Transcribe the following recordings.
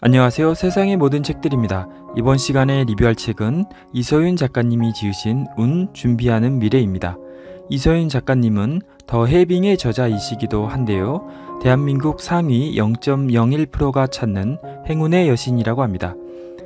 안녕하세요. 세상의 모든 책들입니다. 이번 시간에 리뷰할 책은 이서윤 작가님이 지으신 운 준비하는 미래입니다. 이서윤 작가님은 더 해빙의 저자이시기도 한데요. 대한민국 상위 0.01%가 찾는 행운의 여신이라고 합니다.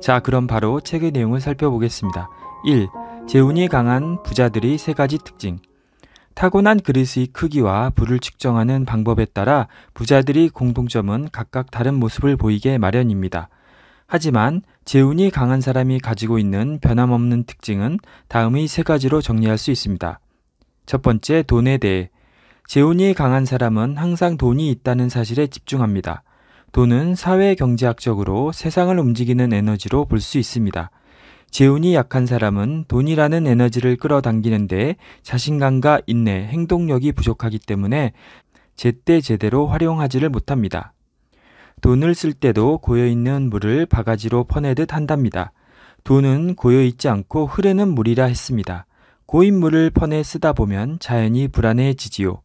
자, 그럼 바로 책의 내용을 살펴보겠습니다. 1. 재운이 강한 부자들의 세 가지 특징. 타고난 그릇의 크기와 부를 측정하는 방법에 따라 부자들이 공통점은 각각 다른 모습을 보이게 마련입니다. 하지만 재운이 강한 사람이 가지고 있는 변함없는 특징은 다음의 세 가지로 정리할 수 있습니다. 첫 번째, 돈에 대해. 재운이 강한 사람은 항상 돈이 있다는 사실에 집중합니다. 돈은 사회 경제학적으로 세상을 움직이는 에너지로 볼 수 있습니다. 재운이 약한 사람은 돈이라는 에너지를 끌어당기는데 자신감과 인내, 행동력이 부족하기 때문에 제때 제대로 활용하지를 못합니다. 돈을 쓸 때도 고여있는 물을 바가지로 퍼내듯 한답니다. 돈은 고여있지 않고 흐르는 물이라 했습니다. 고인 물을 퍼내 쓰다 보면 자연히 불안해지지요.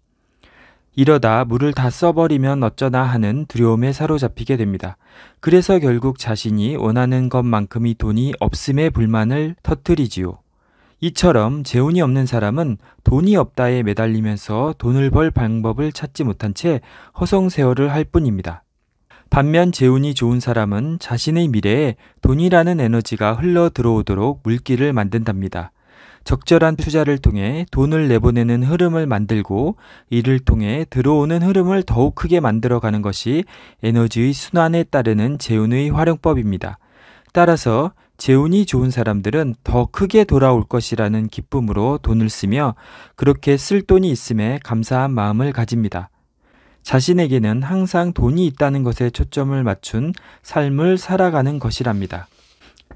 이러다 물을 다 써버리면 어쩌나 하는 두려움에 사로잡히게 됩니다. 그래서 결국 자신이 원하는 것만큼이 돈이 없음에 불만을 터뜨리지요. 이처럼 재혼이 없는 사람은 돈이 없다에 매달리면서 돈을 벌 방법을 찾지 못한 채 허송세월을 할 뿐입니다. 반면 재운이 좋은 사람은 자신의 미래에 돈이라는 에너지가 흘러 들어오도록 물길을 만든답니다. 적절한 투자를 통해 돈을 내보내는 흐름을 만들고 이를 통해 들어오는 흐름을 더욱 크게 만들어 가는 것이 에너지의 순환에 따르는 재운의 활용법입니다. 따라서 재운이 좋은 사람들은 더 크게 돌아올 것이라는 기쁨으로 돈을 쓰며 그렇게 쓸 돈이 있음에 감사한 마음을 가집니다. 자신에게는 항상 돈이 있다는 것에 초점을 맞춘 삶을 살아가는 것이랍니다.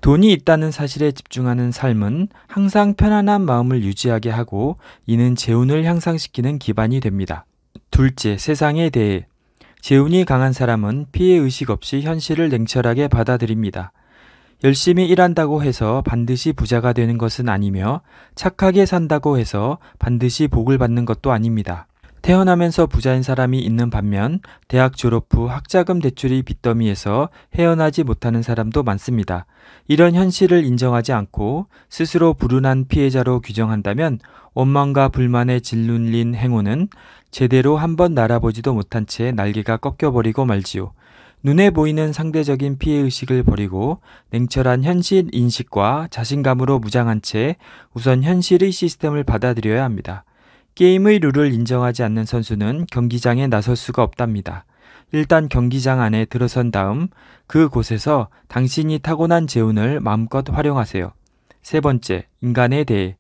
돈이 있다는 사실에 집중하는 삶은 항상 편안한 마음을 유지하게 하고 이는 재운을 향상시키는 기반이 됩니다. 둘째, 세상에 대해. 재운이 강한 사람은 피해 의식 없이 현실을 냉철하게 받아들입니다. 열심히 일한다고 해서 반드시 부자가 되는 것은 아니며 착하게 산다고 해서 반드시 복을 받는 것도 아닙니다. 태어나면서 부자인 사람이 있는 반면 대학 졸업 후 학자금 대출이 빚더미에서 헤어나지 못하는 사람도 많습니다. 이런 현실을 인정하지 않고 스스로 불운한 피해자로 규정한다면 원망과 불만에 질눌린 행운은 제대로 한번 날아보지도 못한 채 날개가 꺾여버리고 말지요. 눈에 보이는 상대적인 피해의식을 버리고 냉철한 현실 인식과 자신감으로 무장한 채 우선 현실의 시스템을 받아들여야 합니다. 게임의 룰을 인정하지 않는 선수는 경기장에 나설 수가 없답니다. 일단 경기장 안에 들어선 다음 그곳에서 당신이 타고난 재운을 마음껏 활용하세요. 세 번째, 인간에 대해.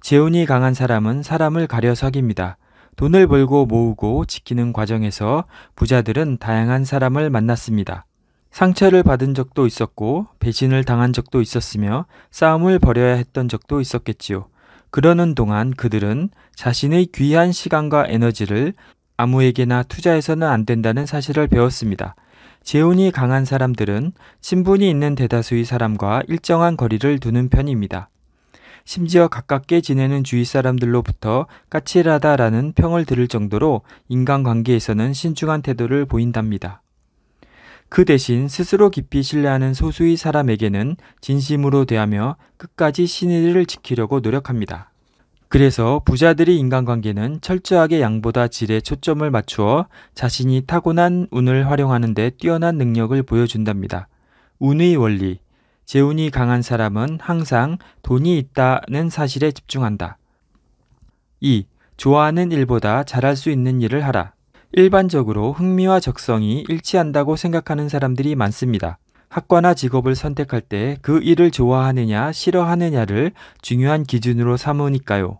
재운이 강한 사람은 사람을 가려 사깁니다. 돈을 벌고 모으고 지키는 과정에서 부자들은 다양한 사람을 만났습니다. 상처를 받은 적도 있었고 배신을 당한 적도 있었으며 싸움을 벌여야 했던 적도 있었겠지요. 그러는 동안 그들은 자신의 귀한 시간과 에너지를 아무에게나 투자해서는 안 된다는 사실을 배웠습니다. 재혼이 강한 사람들은 신분이 있는 대다수의 사람과 일정한 거리를 두는 편입니다. 심지어 가깝게 지내는 주위 사람들로부터 까칠하다라는 평을 들을 정도로 인간관계에서는 신중한 태도를 보인답니다. 그 대신 스스로 깊이 신뢰하는 소수의 사람에게는 진심으로 대하며 끝까지 신의를 지키려고 노력합니다. 그래서 부자들이 인간관계는 철저하게 양보다 질에 초점을 맞추어 자신이 타고난 운을 활용하는데 뛰어난 능력을 보여준답니다. 운의 원리. 재운이 강한 사람은 항상 돈이 있다는 사실에 집중한다. 2. 좋아하는 일보다 잘할 수 있는 일을 하라. 일반적으로 흥미와 적성이 일치한다고 생각하는 사람들이 많습니다. 학과나 직업을 선택할 때 그 일을 좋아하느냐, 싫어하느냐를 중요한 기준으로 삼으니까요.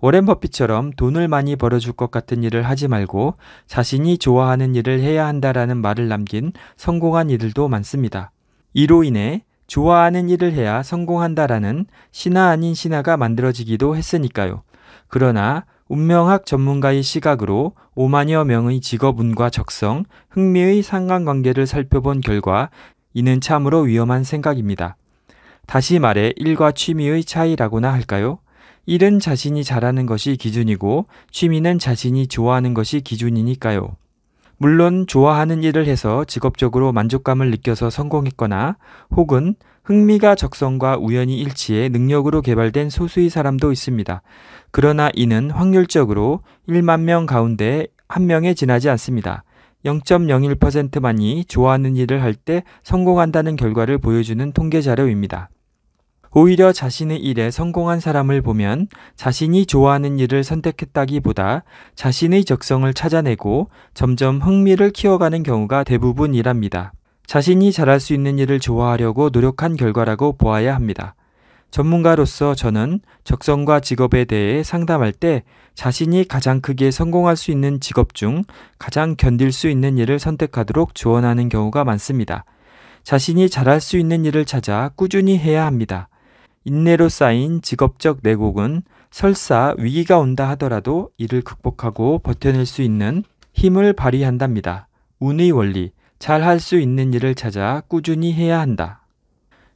워렌 버핏처럼 돈을 많이 벌어줄 것 같은 일을 하지 말고 자신이 좋아하는 일을 해야 한다라는 말을 남긴 성공한 이들도 많습니다. 이로 인해 좋아하는 일을 해야 성공한다라는 신화 아닌 신화가 만들어지기도 했으니까요. 그러나 운명학 전문가의 시각으로 5만여 명의 직업운과 적성, 흥미의 상관관계를 살펴본 결과 이는 참으로 위험한 생각입니다. 다시 말해 일과 취미의 차이라고나 할까요? 일은 자신이 잘하는 것이 기준이고 취미는 자신이 좋아하는 것이 기준이니까요. 물론 좋아하는 일을 해서 직업적으로 만족감을 느껴서 성공했거나 혹은 흥미가 적성과 우연히 일치해 능력으로 개발된 소수의 사람도 있습니다. 그러나 이는 확률적으로 1만 명 가운데 1명에 지나지 않습니다. 0.01%만이 좋아하는 일을 할 때 성공한다는 결과를 보여주는 통계 자료입니다. 오히려 자신의 일에 성공한 사람을 보면 자신이 좋아하는 일을 선택했다기보다 자신의 적성을 찾아내고 점점 흥미를 키워가는 경우가 대부분이랍니다. 자신이 잘할 수 있는 일을 좋아하려고 노력한 결과라고 보아야 합니다. 전문가로서 저는 적성과 직업에 대해 상담할 때 자신이 가장 크게 성공할 수 있는 직업 중 가장 견딜 수 있는 일을 선택하도록 조언하는 경우가 많습니다. 자신이 잘할 수 있는 일을 찾아 꾸준히 해야 합니다. 인내로 쌓인 직업적 내곡은 설사 위기가 온다 하더라도 이를 극복하고 버텨낼 수 있는 힘을 발휘한답니다. 운의 원리, 잘할수 있는 일을 찾아 꾸준히 해야 한다.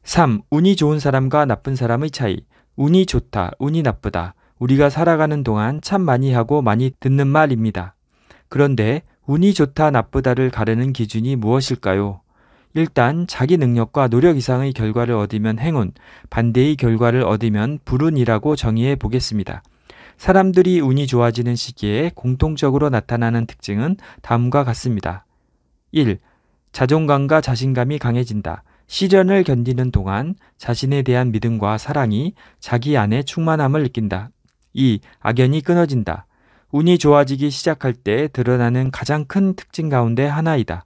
3. 운이 좋은 사람과 나쁜 사람의 차이. 운이 좋다, 운이 나쁘다. 우리가 살아가는 동안 참 많이 하고 많이 듣는 말입니다. 그런데 운이 좋다, 나쁘다를 가르는 기준이 무엇일까요? 일단 자기 능력과 노력 이상의 결과를 얻으면 행운, 반대의 결과를 얻으면 불운이라고 정의해 보겠습니다. 사람들이 운이 좋아지는 시기에 공통적으로 나타나는 특징은 다음과 같습니다. 1. 자존감과 자신감이 강해진다. 시련을 견디는 동안 자신에 대한 믿음과 사랑이 자기 안에 충만함을 느낀다. 2. 악연이 끊어진다. 운이 좋아지기 시작할 때 드러나는 가장 큰 특징 가운데 하나이다.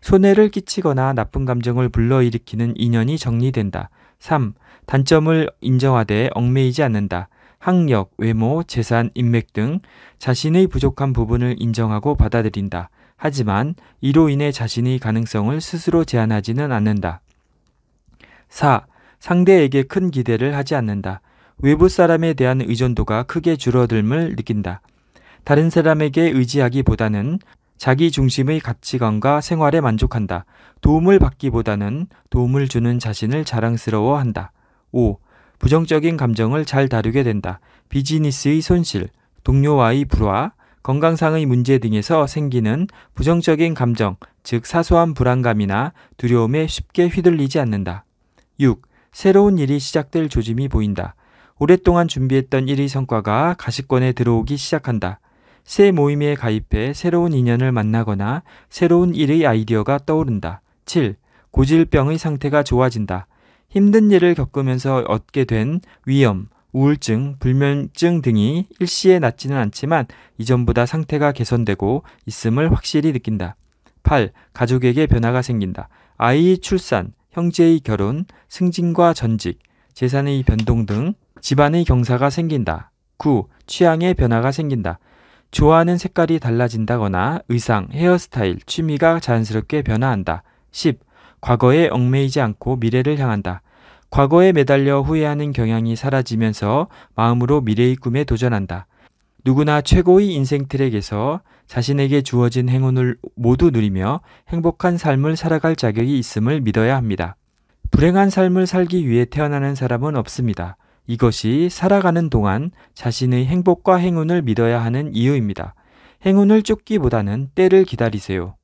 손해를 끼치거나 나쁜 감정을 불러일으키는 인연이 정리된다. 3. 단점을 인정하되 얽매이지 않는다. 학력, 외모, 재산, 인맥 등 자신의 부족한 부분을 인정하고 받아들인다. 하지만 이로 인해 자신의 가능성을 스스로 제한하지는 않는다. 4. 상대에게 큰 기대를 하지 않는다. 외부 사람에 대한 의존도가 크게 줄어들음을 느낀다. 다른 사람에게 의지하기보다는 자기 중심의 가치관과 생활에 만족한다. 도움을 받기보다는 도움을 주는 자신을 자랑스러워 한다. 5. 부정적인 감정을 잘 다루게 된다. 비즈니스의 손실, 동료와의 불화, 건강상의 문제 등에서 생기는 부정적인 감정, 즉 사소한 불안감이나 두려움에 쉽게 휘둘리지 않는다. 6. 새로운 일이 시작될 조짐이 보인다. 오랫동안 준비했던 일의 성과가 가시권에 들어오기 시작한다. 새 모임에 가입해 새로운 인연을 만나거나 새로운 일의 아이디어가 떠오른다. 7. 고질병의 상태가 좋아진다. 힘든 일을 겪으면서 얻게 된 위험, 우울증, 불면증 등이 일시에 낫지는 않지만 이전보다 상태가 개선되고 있음을 확실히 느낀다. 8. 가족에게 변화가 생긴다. 아이 의 출산, 형제의 결혼, 승진과 전직, 재산의 변동 등 집안의 경사가 생긴다. 9. 취향의 변화가 생긴다. 좋아하는 색깔이 달라진다거나 의상, 헤어스타일, 취미가 자연스럽게 변화한다. 10. 과거에 얽매이지 않고 미래를 향한다. 과거에 매달려 후회하는 경향이 사라지면서 마음으로 미래의 꿈에 도전한다. 누구나 최고의 인생 트랙에서 자신에게 주어진 행운을 모두 누리며 행복한 삶을 살아갈 자격이 있음을 믿어야 합니다. 불행한 삶을 살기 위해 태어나는 사람은 없습니다. 이것이 살아가는 동안 자신의 행복과 행운을 믿어야 하는 이유입니다. 행운을 쫓기보다는 때를 기다리세요.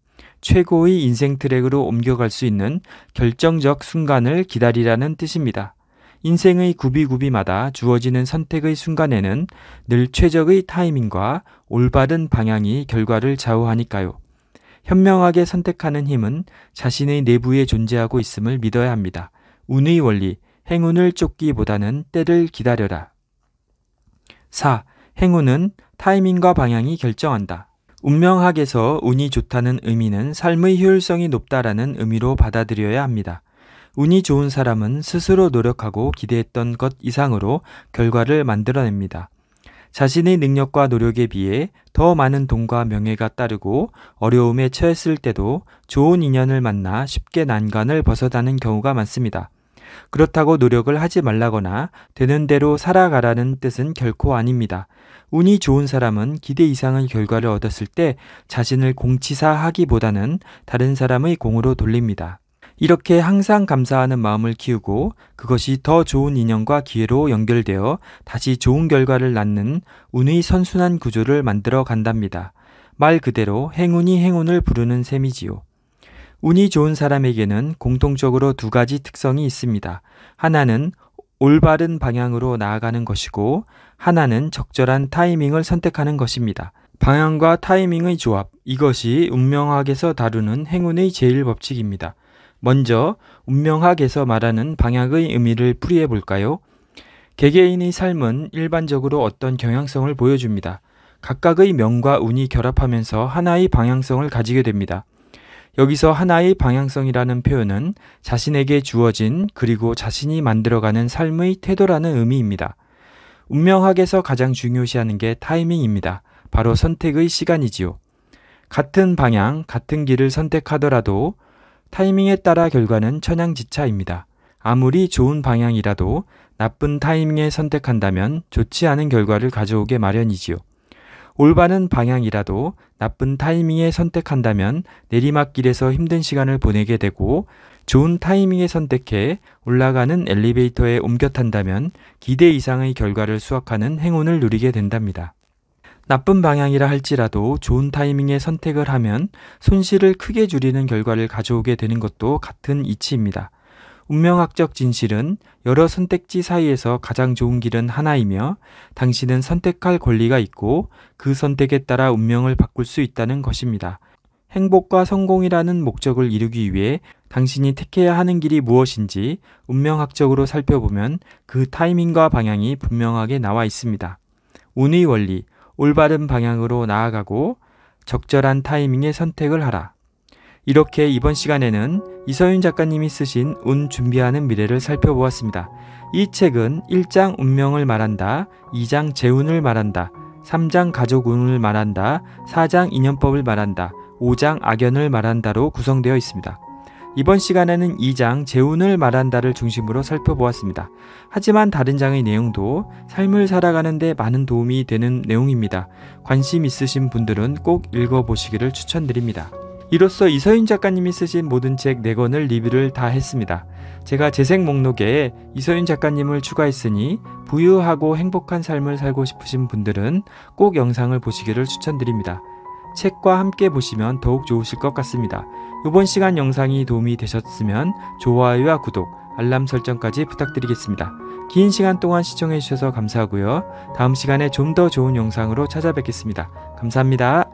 최고의 인생 트랙으로 옮겨갈 수 있는 결정적 순간을 기다리라는 뜻입니다. 인생의 구비구비마다 주어지는 선택의 순간에는 늘 최적의 타이밍과 올바른 방향이 결과를 좌우하니까요. 현명하게 선택하는 힘은 자신의 내부에 존재하고 있음을 믿어야 합니다. 운의 원리, 행운을 쫓기보다는 때를 기다려라. 4. 행운은 타이밍과 방향이 결정한다. 운명학에서 운이 좋다는 의미는 삶의 효율성이 높다라는 의미로 받아들여야 합니다. 운이 좋은 사람은 스스로 노력하고 기대했던 것 이상으로 결과를 만들어냅니다. 자신의 능력과 노력에 비해 더 많은 돈과 명예가 따르고 어려움에 처했을 때도 좋은 인연을 만나 쉽게 난관을 벗어나는 경우가 많습니다. 그렇다고 노력을 하지 말라거나 되는 대로 살아가라는 뜻은 결코 아닙니다. 운이 좋은 사람은 기대 이상의 결과를 얻었을 때 자신을 공치사하기보다는 다른 사람의 공으로 돌립니다. 이렇게 항상 감사하는 마음을 키우고 그것이 더 좋은 인연과 기회로 연결되어 다시 좋은 결과를 낳는 운의 선순환 구조를 만들어 간답니다. 말 그대로 행운이 행운을 부르는 셈이지요. 운이 좋은 사람에게는 공통적으로 두 가지 특성이 있습니다. 하나는 올바른 방향으로 나아가는 것이고 하나는 적절한 타이밍을 선택하는 것입니다. 방향과 타이밍의 조합, 이것이 운명학에서 다루는 행운의 제일 법칙입니다. 먼저 운명학에서 말하는 방향의 의미를 풀이해 볼까요? 개개인의 삶은 일반적으로 어떤 경향성을 보여줍니다. 각각의 명과 운이 결합하면서 하나의 방향성을 가지게 됩니다. 여기서 하나의 방향성이라는 표현은 자신에게 주어진 그리고 자신이 만들어가는 삶의 태도라는 의미입니다. 운명학에서 가장 중요시하는 게 타이밍입니다. 바로 선택의 시간이지요. 같은 방향, 같은 길을 선택하더라도 타이밍에 따라 결과는 천양지차입니다. 아무리 좋은 방향이라도 나쁜 타이밍에 선택한다면 좋지 않은 결과를 가져오게 마련이지요. 올바른 방향이라도 나쁜 타이밍에 선택한다면 내리막길에서 힘든 시간을 보내게 되고 좋은 타이밍에 선택해 올라가는 엘리베이터에 옮겨 탄다면 기대 이상의 결과를 수확하는 행운을 누리게 된답니다. 나쁜 방향이라 할지라도 좋은 타이밍에 선택을 하면 손실을 크게 줄이는 결과를 가져오게 되는 것도 같은 이치입니다. 운명학적 진실은 여러 선택지 사이에서 가장 좋은 길은 하나이며 당신은 선택할 권리가 있고 그 선택에 따라 운명을 바꿀 수 있다는 것입니다. 행복과 성공이라는 목적을 이루기 위해 당신이 택해야 하는 길이 무엇인지 운명학적으로 살펴보면 그 타이밍과 방향이 분명하게 나와 있습니다. 운의 원리, 올바른 방향으로 나아가고 적절한 타이밍의 선택을 하라. 이렇게 이번 시간에는 이서윤 작가님이 쓰신 운 준비하는 미래를 살펴보았습니다. 이 책은 1장 운명을 말한다, 2장 재운을 말한다, 3장 가족운을 말한다, 4장 인연법을 말한다, 5장 악연을 말한다로 구성되어 있습니다. 이번 시간에는 2장 재운을 말한다를 중심으로 살펴보았습니다. 하지만 다른 장의 내용도 삶을 살아가는데 많은 도움이 되는 내용입니다. 관심 있으신 분들은 꼭 읽어보시기를 추천드립니다. 이로써 이서윤 작가님이 쓰신 모든 책 4권을 리뷰를 다 했습니다. 제가 재생 목록에 이서윤 작가님을 추가했으니 부유하고 행복한 삶을 살고 싶으신 분들은 꼭 영상을 보시기를 추천드립니다. 책과 함께 보시면 더욱 좋으실 것 같습니다. 이번 시간 영상이 도움이 되셨으면 좋아요와 구독, 알람 설정까지 부탁드리겠습니다. 긴 시간 동안 시청해주셔서 감사하고요. 다음 시간에 좀 더 좋은 영상으로 찾아뵙겠습니다. 감사합니다.